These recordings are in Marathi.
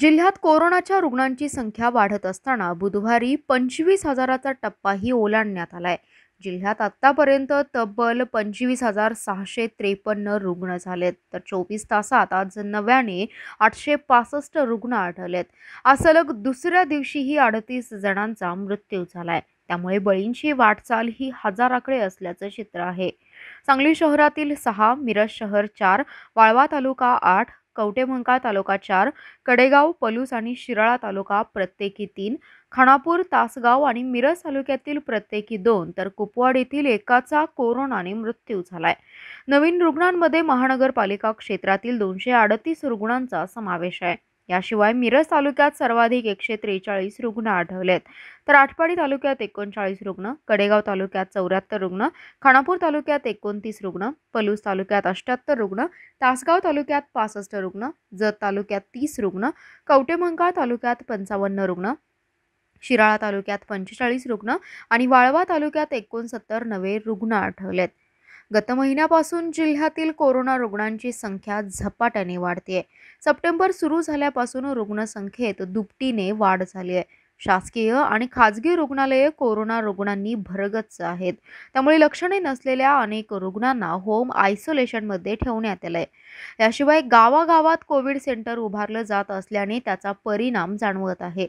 जिल्ह्यात कोरोनाच्या रुग्णांची संख्या वाढत असताना बुधवारी पंचवीस हजाराचा टप्पाही ओलांडण्यात आलाय जिल्ह्यात आत्तापर्यंत तब्बल पंचवीस हजार सहाशे त्रेपन्न रुग्ण झालेत तर चोवीस तासात आज नव्याने आठशे पासष्ट रुग्ण आढळलेत आज सलग दुसऱ्या दिवशीही अडतीस जणांचा मृत्यू झालाय त्यामुळे बळींची वाटचाल ही हजाराकडे असल्याचं चित्र आहे सांगली शहरातील सहा मिरज शहर चार वाळवा तालुका आठ कवटेमंका तालुका चार कडेगाव पलूस आणि शिराळा तालुका प्रत्येकी तीन खानापूर तासगाव आणि मिरज तालुक्यातील प्रत्येकी दोन तर कुपवाड येथील एकाचा कोरोनाने मृत्यू झालाय नवीन रुग्णांमध्ये महानगरपालिका क्षेत्रातील दोनशे अडतीस रुग्णांचा समावेश आहे याशिवाय मिरज तालुक्यात सर्वाधिक एकशे त्रेचाळीस रुग्ण आढळलेत तर आठपाडी तालुक्यात एकोणचाळीस रुग्ण कडेगाव तालुक्यात चौऱ्याहत्तर रुग्ण खानापूर तालुक्यात एकोणतीस रुग्ण पलूस तालुक्यात अष्ट्याहत्तर रुग्ण तासगाव तालुक्यात पासष्ट रुग्ण जत तालुक्यात तीस रुग्ण कवटेमंकाळ तालुक्यात पंचावन्न रुग्ण शिराळा तालुक्यात पंचेचाळीस रुग्ण आणि वाळवा तालुक्यात एकोणसत्तर नवे रुग्ण आढळलेत गत महिन्यापासून जिल्ह्यातील कोरोना रुग्णांची संख्या झपाट्याने वाढते आहे सप्टेंबर सुरू झाल्यापासून रुग्णसंख्येत दुपटीने वाढ झाली आहे शासकीय आणि खाजगी रुग्णालय कोरोना रुग्णांनी भरगच्च आहेत त्यामुळे लक्षणे नसलेल्या अनेक रुग्णांना होम आयसोलेशन मध्ये ठेवण्यात आलंय याशिवाय गावागावात कोविड सेंटर उभारलं जात असल्याने त्याचा परिणाम जाणवत आहे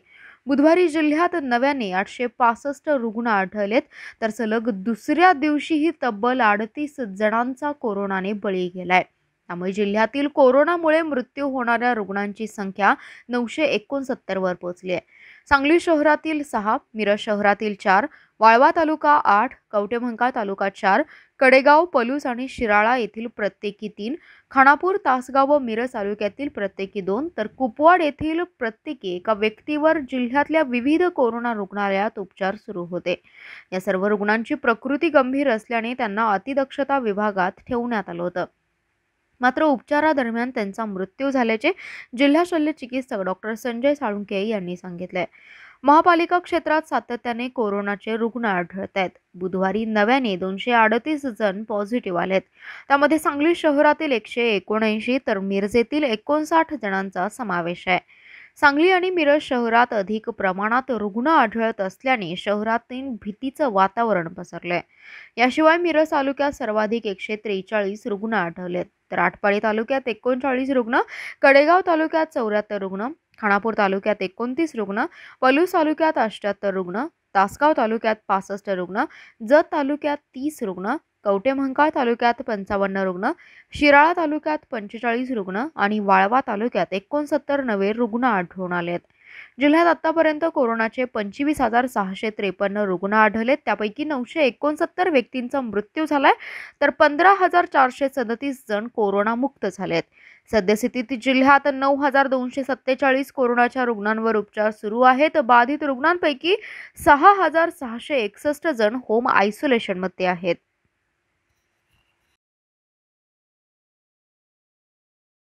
बुधवारी जिल्ह्यात नव्याने आठशे पासष्ट रुग्ण आढळलेत तर सलग दुसऱ्या दिवशीही तब्बल अडतीस जणांचा कोरोनाने बळी गेलाय त्यामुळे जिल्ह्यातील कोरोनामुळे मृत्यू होणाऱ्या रुग्णांची संख्या नऊशे वर पोहोचली आहे सांगली शहरातील सहा मिरज शहरातील चार वाळवा तालुका आठ कवटेभंका तालुका चार कडेगाव पलूस आणि शिराळा येथील प्रत्येकी तीन खानापूर तासगाव व मिरज तालुक्यातील प्रत्येकी दोन तर कुपवाड येथील प्रत्येकी एका व्यक्तीवर जिल्ह्यातल्या विविध कोरोना रुग्णालयात उपचार सुरू होते या सर्व रुग्णांची प्रकृती गंभीर असल्याने त्यांना अतिदक्षता विभागात ठेवण्यात आलं होतं मात्र उपचारादरम्यान त्यांचा मृत्यू झाल्याचे जिल्हा शल्य चिकित्सक डॉक्टर संजय साळुंके यांनी सांगितले महापालिका क्षेत्रात सातत्याने कोरोनाचे रुग्ण आढळत आहेत बुधवारी नव्याने दोनशे अडतीस जण पॉझिटिव्ह आलेत त्यामध्ये सांगली शहरातील एकशे एकोणऐंशी तर मिरजेतील एकोणसाठ जणांचा समावेश आहे सांगली आणि मिरज शहरात अधिक प्रमाणात रुग्ण आढळत असल्याने शहरातील भीतीचं वातावरण पसरलंय याशिवाय मिरज तालुक्यात सर्वाधिक एकशे त्रेचाळीस रुग्ण आढळलेत तर आटपाडी तालुक्यात एकोणचाळीस रुग्ण कडेगाव तालुक्यात चौऱ्याहत्तर रुग्ण खाणापूर तालुक्यात एकोणतीस रुग्ण पलूस तालुक्यात अष्ट्याहत्तर रुग्ण तासगाव तालुक्यात पासष्ट रुग्ण जत तालुक्यात तीस रुग्ण कवटेमहंकाळ तालुक्यात पंचावन्न रुग्ण शिराळा तालुक्यात पंचेचाळीस रुग्ण आणि वाळवा तालुक्यात एकोणसत्तर नवे रुग्ण आढळून आले आहेत जिल्ह्यात आतापर्यंत कोरोनाचे पंचवीस हजार सहाशे त्रेपन्न रुग्ण आढळलेत त्यापैकी नऊशे एकोणसत्तर व्यक्तींचा मृत्यू झालाय तर पंधरा हजार चारशे सदतीस जण कोरोनामुक्त झाले झालेत सद्यस्थितीत जिल्ह्यात नऊ हजार दोनशे सत्तेचाळीस कोरोनाच्या रुग्णांवर उपचार सुरू आहेत बाधित रुग्णांपैकी सहा हजार सहाशे एकसष्ट जण होम आयसोलेशनमध्ये आहेत